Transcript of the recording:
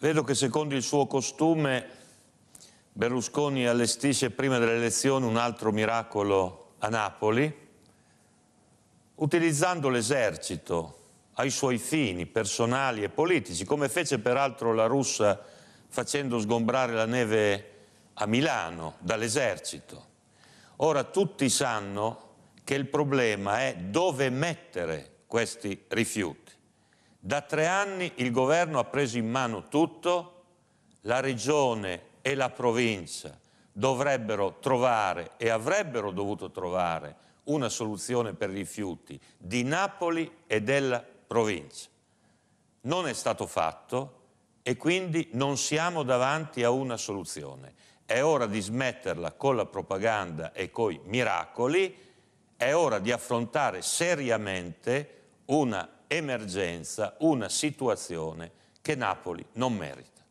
Vedo che secondo il suo costume Berlusconi allestisce prima delle elezioni un altro miracolo a Napoli, utilizzando l'esercito ai suoi fini personali e politici, come fece peraltro la russa facendo sgombrare la neve a Milano dall'esercito. Ora tutti sanno che il problema è dove mettere questi rifiuti. Da tre anni il governo ha preso in mano tutto, la regione e la provincia dovrebbero trovare e avrebbero dovuto trovare una soluzione per i rifiuti di Napoli e della provincia. Non è stato fatto e quindi non siamo davanti a una soluzione. È ora di smetterla con la propaganda e coi miracoli, è ora di affrontare seriamente una emergenza, una situazione che Napoli non merita.